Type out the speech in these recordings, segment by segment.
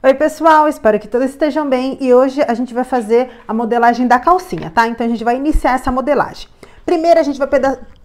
Oi pessoal, espero que todos estejam bem e hoje a gente vai fazer a modelagem da calcinha, tá? Então a gente vai iniciar essa modelagem. Primeiro a gente vai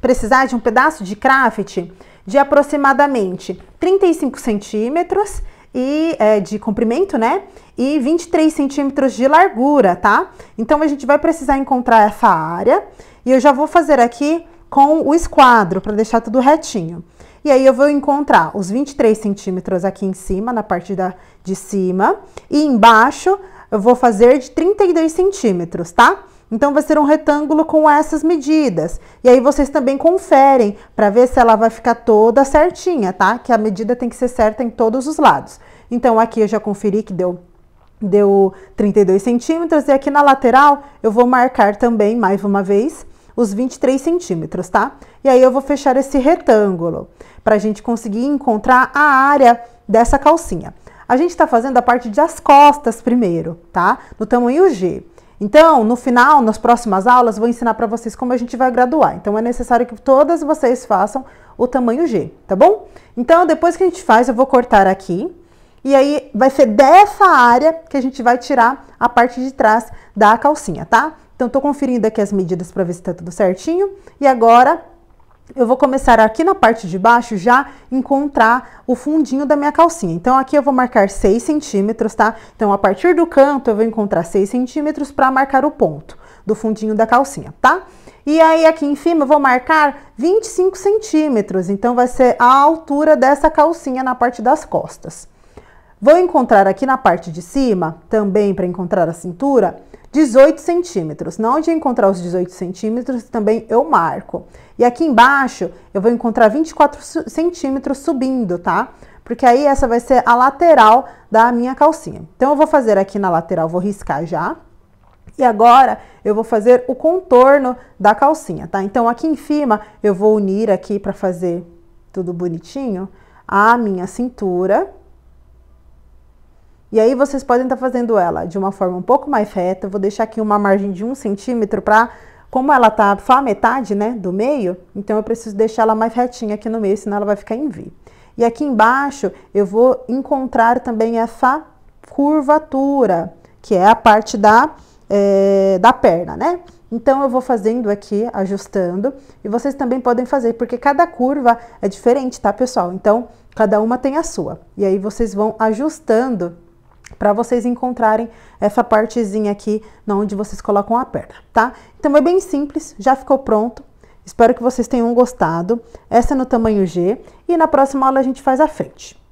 precisar de um pedaço de craft de aproximadamente 35 centímetros e é, de comprimento, né? E 23 centímetros de largura, tá? Então a gente vai precisar encontrar essa área e eu já vou fazer aqui com o esquadro para deixar tudo retinho. E aí eu vou encontrar os 23 centímetros aqui em cima, na parte da, de cima. E embaixo eu vou fazer de 32 centímetros, tá? Então vai ser um retângulo com essas medidas. E aí vocês também conferem para ver se ela vai ficar toda certinha, tá? Que a medida tem que ser certa em todos os lados. Então aqui eu já conferi que deu deu 32 centímetros e aqui na lateral eu vou marcar também mais uma vez os 23 centímetros, tá? E aí eu vou fechar esse retângulo para a gente conseguir encontrar a área dessa calcinha. A gente está fazendo a parte das costas primeiro, tá? No tamanho G. Então, no final, nas próximas aulas, vou ensinar para vocês como a gente vai graduar. Então, é necessário que todas vocês façam o tamanho G, tá bom? Então, depois que a gente faz, eu vou cortar aqui. E aí, vai ser dessa área que a gente vai tirar a parte de trás da calcinha, tá? Então, estou conferindo aqui as medidas para ver se está tudo certinho. E agora, eu vou começar aqui na parte de baixo já encontrar o fundinho da minha calcinha. Então, aqui eu vou marcar 6 centímetros, tá? Então, a partir do canto, eu vou encontrar 6 centímetros para marcar o ponto do fundinho da calcinha, tá? E aí, aqui em cima, eu vou marcar 25 centímetros. Então, vai ser a altura dessa calcinha na parte das costas. Vou encontrar aqui na parte de cima, também para encontrar a cintura, 18 centímetros. Na onde eu encontrar os 18 centímetros, também eu marco. E aqui embaixo, eu vou encontrar 24 centímetros subindo, tá? Porque aí essa vai ser a lateral da minha calcinha. Então, eu vou fazer aqui na lateral, vou riscar já. E agora, eu vou fazer o contorno da calcinha, tá? Então, aqui em cima, eu vou unir aqui para fazer tudo bonitinho a minha cintura e aí vocês podem estar tá fazendo ela de uma forma um pouco mais reta. Eu vou deixar aqui uma margem de um centímetro para, como ela tá só a metade, né, do meio, então eu preciso deixar ela mais retinha aqui no meio, senão ela vai ficar em V. E aqui embaixo eu vou encontrar também essa curvatura, que é a parte da, é, da perna, né? Então, eu vou fazendo aqui, ajustando, e vocês também podem fazer, porque cada curva é diferente, tá, pessoal? Então, cada uma tem a sua. E aí, vocês vão ajustando para vocês encontrarem essa partezinha aqui onde vocês colocam a perna, tá? Então é bem simples, já ficou pronto. Espero que vocês tenham gostado. Essa é no tamanho G e na próxima aula a gente faz a frente.